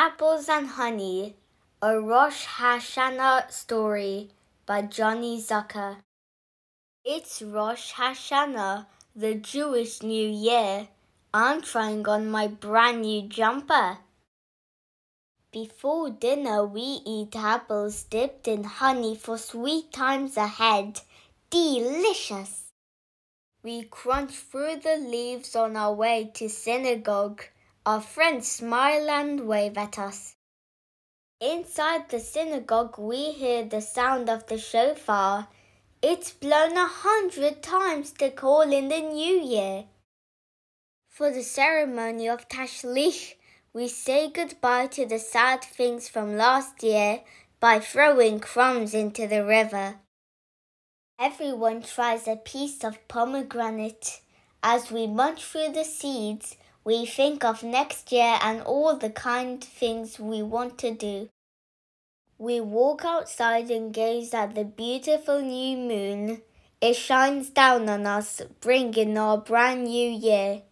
Apples and Honey, a Rosh Hashanah story by Johnny Zucker. It's Rosh Hashanah, the Jewish New Year. I'm trying on my brand new jumper. Before dinner, we eat apples dipped in honey for sweet times ahead. Delicious! We crunch through the leaves on our way to synagogue. Our friends smile and wave at us. Inside the synagogue, we hear the sound of the shofar. It's blown a hundred times to call in the new year. For the ceremony of Tashlich, we say goodbye to the sad things from last year by throwing crumbs into the river. Everyone tries a piece of pomegranate as we munch through the seeds we think of next year and all the kind things we want to do. We walk outside and gaze at the beautiful new moon. It shines down on us, bringing our brand new year.